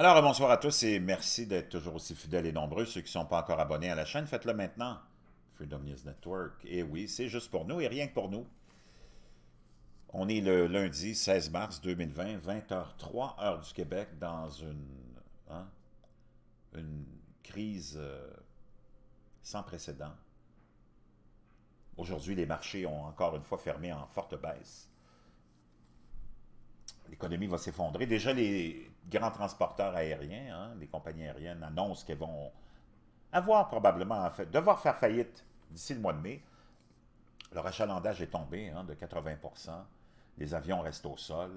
Alors, bonsoir à tous et merci d'être toujours aussi fidèles et nombreux. Ceux qui ne sont pas encore abonnés à la chaîne, faites-le maintenant. Freedom News Network. Et eh oui, c'est juste pour nous et rien que pour nous. On est le lundi 16 mars 2020, 20h03, heure du Québec, dans une, hein, une crise euh, sans précédent. Aujourd'hui, les marchés ont encore une fois fermé en forte baisse. L'économie va s'effondrer. Déjà, les, grands transporteurs aériens, les hein, compagnies aériennes annoncent qu'elles vont avoir probablement, devoir faire faillite d'ici le mois de mai. Leur achalandage est tombé hein, de 80 Les avions restent au sol.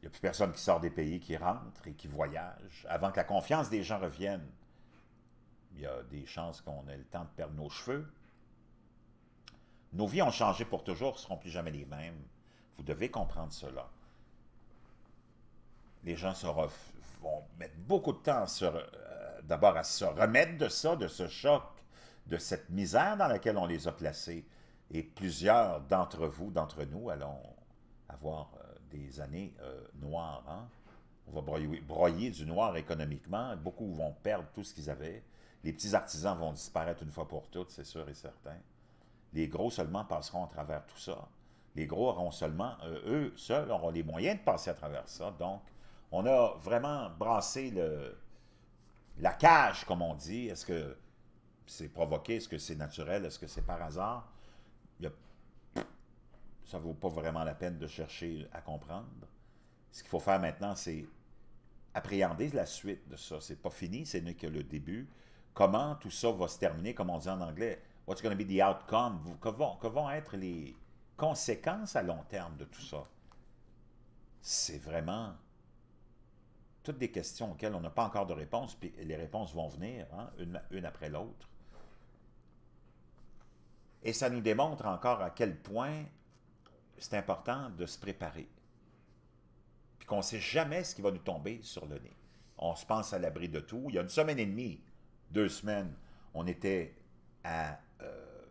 Il n'y a plus personne qui sort des pays, qui rentre et qui voyage. Avant que la confiance des gens revienne, il y a des chances qu'on ait le temps de perdre nos cheveux. Nos vies ont changé pour toujours, ne seront plus jamais les mêmes. Vous devez comprendre cela les gens se vont mettre beaucoup de temps euh, d'abord à se remettre de ça, de ce choc, de cette misère dans laquelle on les a placés. Et plusieurs d'entre vous, d'entre nous, allons avoir euh, des années euh, noires. Hein. On va broyer, du noir économiquement. Beaucoup vont perdre tout ce qu'ils avaient. Les petits artisans vont disparaître une fois pour toutes, c'est sûr et certain. Les gros seulement passeront à travers tout ça. Les gros auront seulement, eux seuls, auront les moyens de passer à travers ça. Donc, on a vraiment brassé le, la cage, comme on dit. Est-ce que c'est provoqué? Est-ce que c'est naturel? Est-ce que c'est par hasard? ça ne vaut pas vraiment la peine de chercher à comprendre. Ce qu'il faut faire maintenant, c'est appréhender la suite de ça. C'est pas fini, c'est n'est que le début. Comment tout ça va se terminer, comme on dit en anglais, what's going to be the outcome, que que vont être les conséquences à long terme de tout ça. C'est vraiment toutes des questions auxquelles on n'a pas encore de réponse, puis les réponses vont venir, hein, une, après l'autre. Et ça nous démontre encore à quel point c'est important de se préparer. Puis qu'on ne sait jamais ce qui va nous tomber sur le nez. On se pense à l'abri de tout. Il y a une semaine et demie, deux semaines, on était à, euh,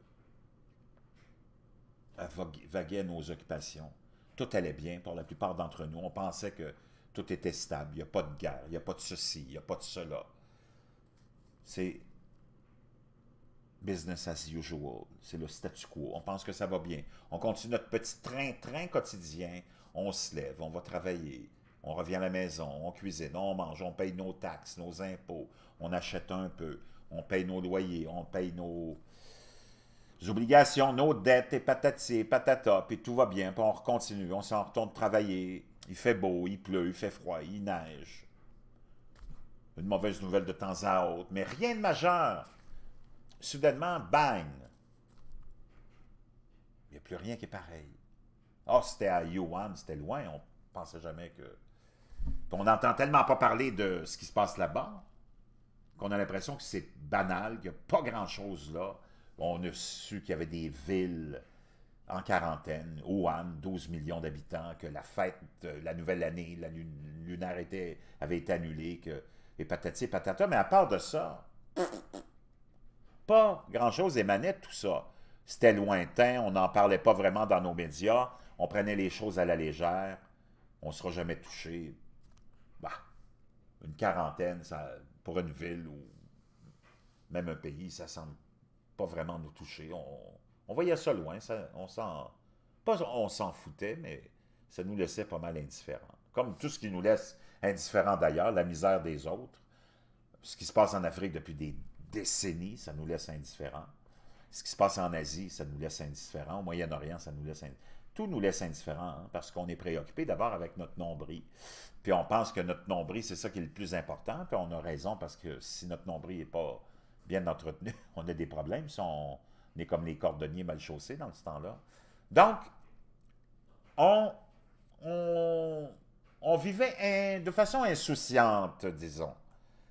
à vaguer nos occupations. Tout allait bien pour la plupart d'entre nous. On pensait que tout était stable. Il n'y a pas de guerre. Il n'y a pas de ceci. Il n'y a pas de cela. C'est business as usual. C'est le statu quo. On pense que ça va bien. On continue notre petit train-train quotidien. On se lève, on va travailler, on revient à la maison, on cuisine, on mange, on paye nos taxes, nos impôts, on achète un peu, on paye nos loyers, on paye nos obligations, nos dettes, et patati, patata, puis tout va bien, puis on continue, on s'en retourne travailler, il fait beau, il pleut, il fait froid, il neige. Une mauvaise nouvelle de temps à autre, mais rien de majeur. Soudainement, bang! Il n'y a plus rien qui est pareil. Ah, oh, c'était à Yuan, c'était loin, on pensait jamais que... on n'entend tellement pas parler de ce qui se passe là-bas qu'on a l'impression que c'est banal, qu'il n'y a pas grand-chose là. On a su qu'il y avait des villes en quarantaine, Wuhan, 12 millions d'habitants, que la fête de la nouvelle année, la lunaire était, avait été annulée, que, et patati patata. Mais à part de ça, pas grand-chose émanait de tout ça. C'était lointain, on n'en parlait pas vraiment dans nos médias, on prenait les choses à la légère, on ne sera jamais touché. Bah, une quarantaine, ça, pour une ville ou même un pays, ça semble pas vraiment nous toucher. On, on voyait ça loin, on s'en... foutait, mais ça nous laissait pas mal indifférents. Comme tout ce qui nous laisse indifférents d'ailleurs, la misère des autres, ce qui se passe en Afrique depuis des décennies, ça nous laisse indifférents. Ce qui se passe en Asie, ça nous laisse indifférents. Au Moyen-Orient, ça nous laisse indifférents. Tout nous laisse indifférents hein, parce qu'on est préoccupé d'abord avec notre nombril. Puis on pense que notre nombril, c'est ça qui est le plus important. Puis on a raison parce que si notre nombril n'est pas bien entretenu, on a des problèmes. On comme les cordonniers mal chaussés dans ce temps-là. Donc, on, vivait de façon insouciante, disons.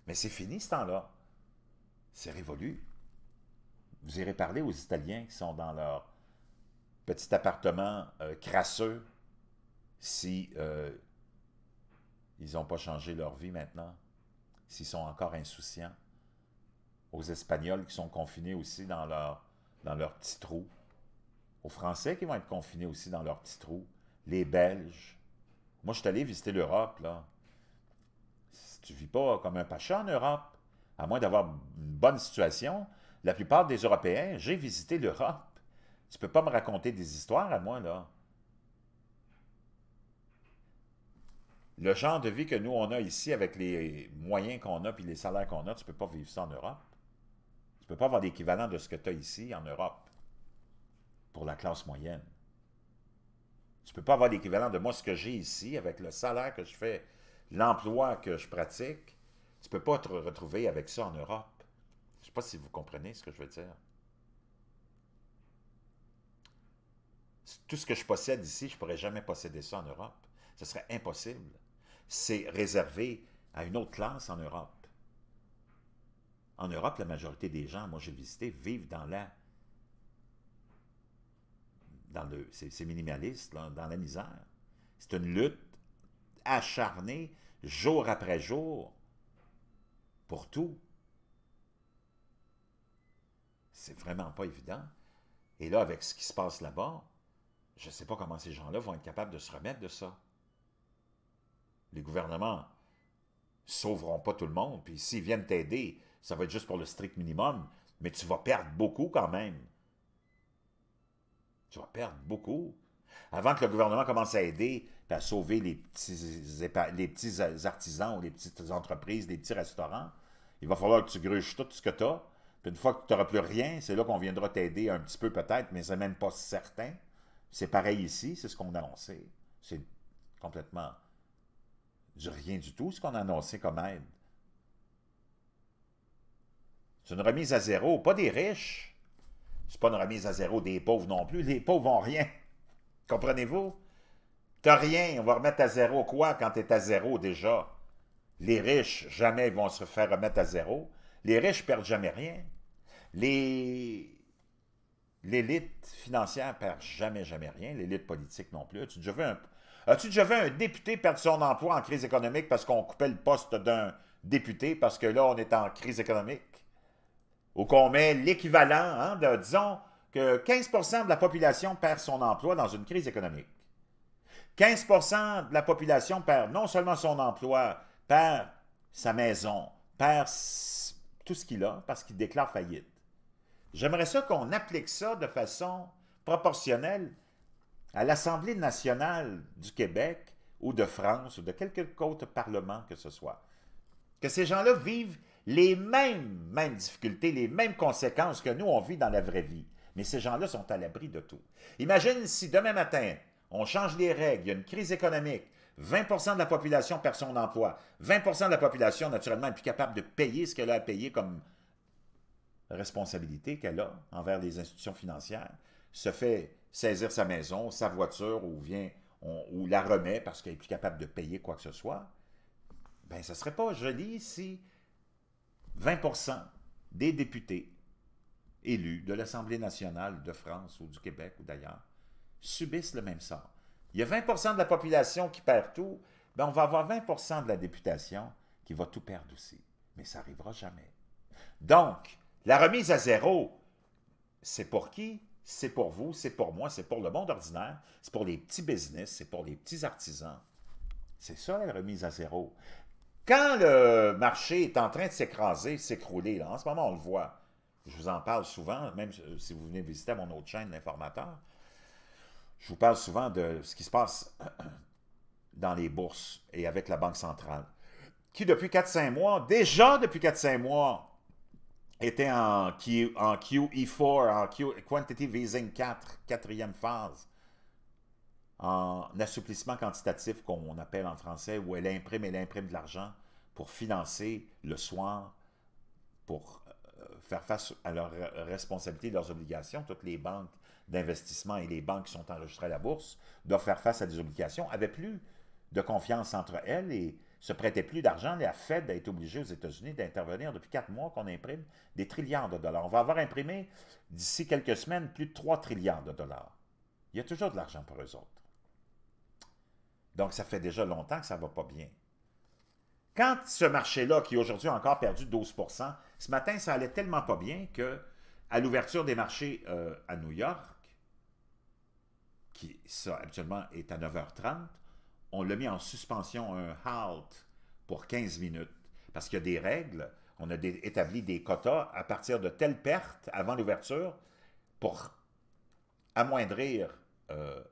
Mais c'est fini ce temps-là. C'est révolu. Vous irez parler aux Italiens qui sont dans leur petit appartement euh, crasseux si euh, ils n'ont pas changé leur vie maintenant, s'ils sont encore insouciants. Aux Espagnols qui sont confinés aussi dans leur dans leur petit trou, aux Français qui vont être confinés aussi dans leur petit trou, les Belges. Moi, je suis allé visiter l'Europe, là. Si tu vis pas comme un pacha en Europe, à moins d'avoir une bonne situation, la plupart des Européens, j'ai visité l'Europe. Tu ne peux pas me raconter des histoires à moi, là. Le genre de vie que nous, on a ici, avec les moyens qu'on a puis les salaires qu'on a, tu ne peux pas vivre ça en Europe. Tu peux pas avoir l'équivalent de ce que tu as ici en Europe pour la classe moyenne. Tu ne peux pas avoir l'équivalent de moi, ce que j'ai ici, avec le salaire que je fais, l'emploi que je pratique. Tu ne peux pas te retrouver avec ça en Europe. Je ne sais pas si vous comprenez ce que je veux dire. Tout ce que je possède ici, je ne pourrais jamais posséder ça en Europe. Ce serait impossible. C'est réservé à une autre classe en Europe. En Europe, la majorité des gens, moi j'ai visité, vivent dans la... Dans le, c'est minimaliste, dans la misère. C'est une lutte acharnée, jour après jour, pour tout. C'est vraiment pas évident. Et là, avec ce qui se passe là-bas, je ne sais pas comment ces gens-là vont être capables de se remettre de ça. Les gouvernements ne sauveront pas tout le monde, puis s'ils viennent t'aider, ça va être juste pour le strict minimum, mais tu vas perdre beaucoup quand même. Tu vas perdre beaucoup. Avant que le gouvernement commence à aider à sauver les petits, les petits artisans ou les petites entreprises, les petits restaurants, il va falloir que tu gruches tout ce que tu as. Puis une fois que tu n'auras plus rien, c'est là qu'on viendra t'aider un petit peu peut-être, mais c'est même pas certain. C'est pareil ici, c'est ce qu'on a annoncé. C'est complètement du rien du tout ce qu'on a annoncé comme aide. C'est une remise à zéro, pas des riches. C'est pas une remise à zéro des pauvres non plus. Les pauvres n'ont rien. Comprenez-vous? T'as rien, on va remettre à zéro quoi quand t'es à zéro déjà? Les riches, jamais ils vont se faire remettre à zéro. Les riches perdent jamais rien. Les... L'élite financière perd jamais, jamais rien. L'élite politique non plus. un... As-tu déjà vu un député perdre son emploi en crise économique parce qu'on coupait le poste d'un député parce que là, on est en crise économique? ou qu'on met l'équivalent, hein, de, disons que 15 de la population perd son emploi dans une crise économique. 15 de la population perd non seulement son emploi, perd sa maison, perd tout ce qu'il a parce qu'il déclare faillite. J'aimerais ça qu'on applique ça de façon proportionnelle à l'Assemblée nationale du Québec ou de France ou de quelque autre parlement que ce soit. Que ces gens-là vivent les mêmes, mêmes difficultés, les mêmes conséquences que nous, on vit dans la vraie vie. Mais ces gens-là sont à l'abri de tout. Imagine si demain matin, on change les règles, il y a une crise économique, 20 de la population perd son emploi, 20 de la population, naturellement, n'est plus capable de payer ce qu'elle a à payer comme responsabilité qu'elle a envers les institutions financières, se fait saisir sa maison, sa voiture, ou, vient, ou la remet parce qu'elle n'est plus capable de payer quoi que ce soit. Ben, ce ne serait pas joli si 20 des députés élus de l'Assemblée nationale de France ou du Québec ou d'ailleurs subissent le même sort. Il y a 20 de la population qui perd tout, ben on va avoir 20 de la députation qui va tout perdre aussi. Mais ça n'arrivera jamais. Donc, la remise à zéro, c'est pour qui? C'est pour vous, c'est pour moi, c'est pour le monde ordinaire, c'est pour les petits business, c'est pour les petits artisans. C'est ça la remise à zéro. Quand le marché est en train de s'écraser, s'écrouler, en ce moment, on le voit. Je vous en parle souvent, même euh, si vous venez visiter mon autre chaîne, l'informateur. Je vous parle souvent de ce qui se passe dans les bourses et avec la Banque centrale, qui depuis 4-5 mois, déjà depuis 4-5 mois, était en, Q, en QE4, en Quantitative Easing 4, quatrième phase, en assouplissement quantitatif qu'on appelle en français, où elle imprime, elle imprime de l'argent pour financer le soir, pour euh, faire face à leurs responsabilités, leurs obligations. Toutes les banques d'investissement et les banques qui sont enregistrées à la bourse doivent faire face à des obligations, n'avaient plus de confiance entre elles et se prêtaient plus d'argent. La Fed a été obligée aux États-Unis d'intervenir depuis quatre mois qu'on imprime des trilliards de dollars. On va avoir imprimé d'ici quelques semaines plus de 3 trilliards de dollars. Il y a toujours de l'argent pour eux autres. Donc, ça fait déjà longtemps que ça ne va pas bien. Quand ce marché-là, qui aujourd'hui a encore perdu 12 ce matin, ça allait tellement pas bien que à l'ouverture des marchés euh, à New York, qui ça habituellement est à 9h30, on l'a mis en suspension un halt pour 15 minutes parce qu'il y a des règles. On a établi des quotas à partir de telles pertes avant l'ouverture pour amoindrir euh,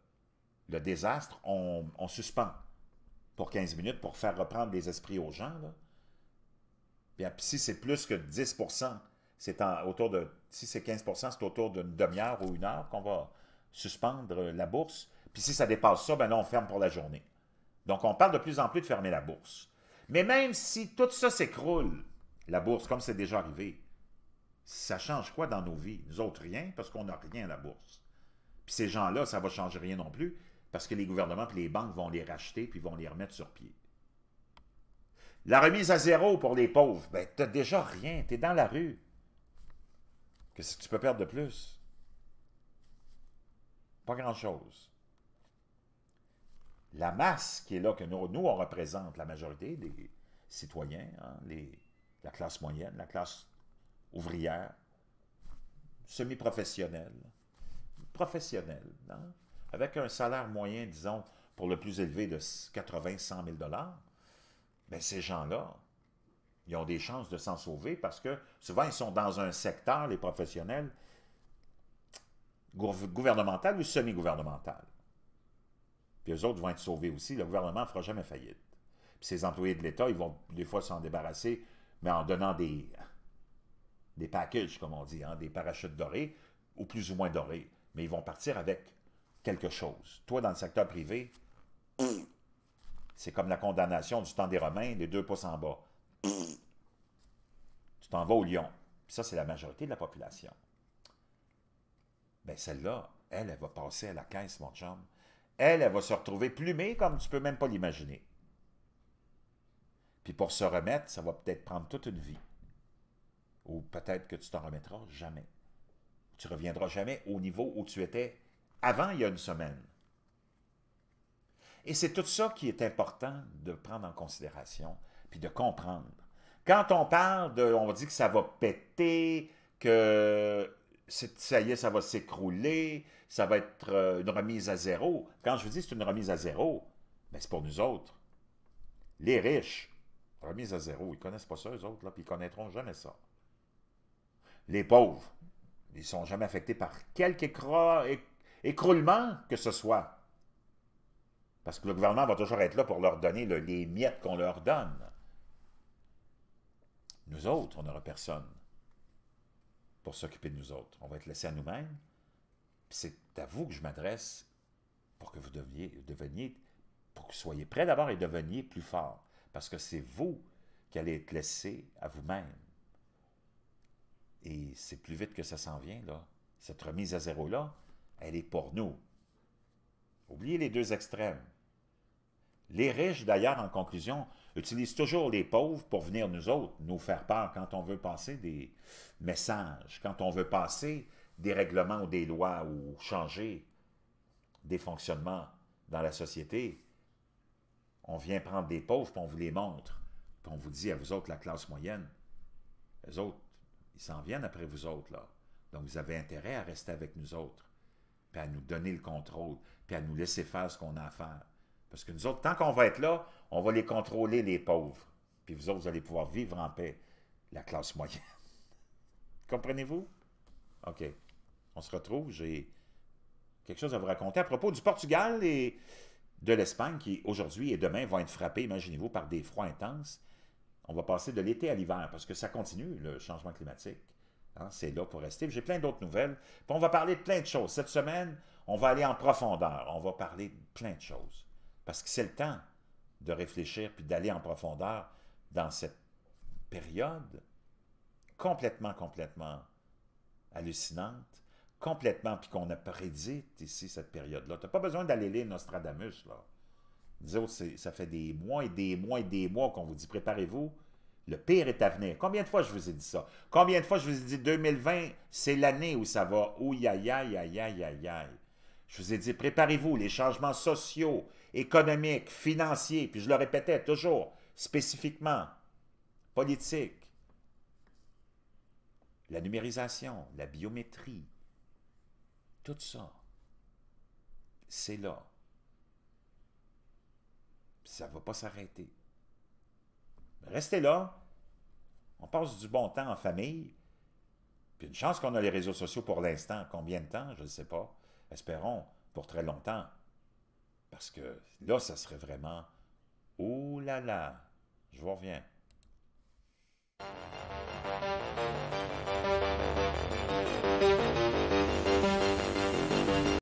le désastre, on suspend pour 15 minutes pour faire reprendre les esprits aux gens. Là. Bien, ah, si c'est plus que 10 c'est autour de, si c'est 15 c'est autour d'une demi-heure ou une heure qu'on va suspendre euh, la bourse. Puis si ça dépasse ça, ben là, on ferme pour la journée. Donc, on parle de plus en plus de fermer la bourse. Mais même si tout ça s'écroule, la bourse, comme c'est déjà arrivé, ça change quoi dans nos vies? Nous autres, rien, parce qu'on n'a rien à la bourse. Puis ces gens-là, ça ne va changer rien non plus parce que les gouvernements et les banques vont les racheter puis vont les remettre sur pied. La remise à zéro pour les pauvres, ben, tu n'as déjà rien, tu es dans la rue. Qu'est-ce que tu peux perdre de plus? Pas grand-chose. La masse qui est là, que nous, on représente la majorité des citoyens, hein, la classe moyenne, la classe ouvrière, semi-professionnelle, professionnelle, hein avec un salaire moyen, disons, pour le plus élevé de 80-100 000 bien, ces gens-là, ils ont des chances de s'en sauver parce que souvent, ils sont dans un secteur, les professionnels, gouvernemental ou semi-gouvernemental. Puis eux autres vont être sauvés aussi. Le gouvernement ne fera jamais faillite. Puis ces employés de l'État, ils vont des fois s'en débarrasser, mais en donnant des, des packages, comme on dit, hein, des parachutes dorés, ou plus ou moins dorés. Mais ils vont partir avec quelque chose. Toi, dans le secteur privé, c'est comme la condamnation du temps des Romains, les deux pouces en bas. Tu t'en vas au lion. ça, c'est la majorité de la population. Mais ben, celle-là, elle, elle va passer à la caisse, mon chum. Elle, elle va se retrouver plumée comme tu peux même pas l'imaginer. Puis pour se remettre, ça va peut-être prendre toute une vie. Ou peut-être que tu t'en remettras jamais. Tu reviendras jamais au niveau où tu étais avant il y a une semaine. Et c'est tout ça qui est important de prendre en considération, puis de comprendre. Quand on parle de, on dit que ça va péter, que ça y est, ça va s'écrouler, ça va être euh, une remise à zéro. Quand je vous dis c'est une remise à zéro, mais ben, c'est pour nous autres. Les riches, remise à zéro, ils ne connaissent pas ça, eux autres, là, puis ils ne connaîtront jamais ça. Les pauvres, ils ne sont jamais affectés par quelque écroulement que ce soit. Parce que le gouvernement va toujours être là pour leur donner les miettes qu'on leur donne. Nous autres, on n'aura personne pour s'occuper de nous autres. On va être laissés à nous-mêmes. C'est à vous que je m'adresse pour que vous deveniez, pour que vous soyez prêts d'abord et deveniez plus forts. Parce que c'est vous qui allez être laissés à vous-même. Et c'est plus vite que ça s'en vient, là. Cette remise à zéro-là, elle est pour nous. Oubliez les deux extrêmes. Les riches, d'ailleurs, en conclusion, utilisent toujours les pauvres pour venir nous autres, nous faire part quand on veut passer des messages, quand on veut passer des règlements ou des lois ou changer des fonctionnements dans la société. On vient prendre des pauvres, puis on vous les montre, puis on vous dit à vous autres, la classe moyenne, les autres, ils s'en viennent après vous autres, là. Donc vous avez intérêt à rester avec nous autres puis à nous donner le contrôle, puis à nous laisser faire ce qu'on a à faire. Parce que nous autres, tant qu'on va être là, on va les contrôler, les pauvres. Puis vous autres, vous allez pouvoir vivre en paix, la classe moyenne. Comprenez-vous? OK. On se retrouve. J'ai quelque chose à vous raconter à propos du Portugal et de l'Espagne qui, aujourd'hui et demain, vont être frappés, imaginez-vous, par des froids intenses. On va passer de l'été à l'hiver parce que ça continue, le changement climatique. Hein, c'est là pour rester. J'ai plein d'autres nouvelles. on va parler de plein de choses. Cette semaine, on va aller en profondeur. On va parler de plein de choses. Parce que c'est le temps de réfléchir puis d'aller en profondeur dans cette période complètement, complètement hallucinante, complètement, puis qu'on a prédit ici cette période-là. Tu n'as pas besoin d'aller lire Nostradamus, là. ça fait des mois et des mois et des mois qu'on vous dit « Préparez-vous » Le pire est à venir. Combien de fois je vous ai dit ça? Combien de fois je vous ai dit 2020, c'est l'année où ça va? Ouïe, aïe, aïe, aïe, aïe, aïe, Je vous ai dit, préparez-vous, les changements sociaux, économiques, financiers, puis je le répétais toujours, spécifiquement, politique, la numérisation, la biométrie, tout ça, c'est là. Ça ne va pas s'arrêter. Ben, restez là, on passe du bon temps en famille, puis une chance qu'on a les réseaux sociaux pour l'instant. Combien de temps, je ne sais pas. Espérons pour très longtemps. Parce que là, ça serait vraiment... Oh là là, je vous reviens.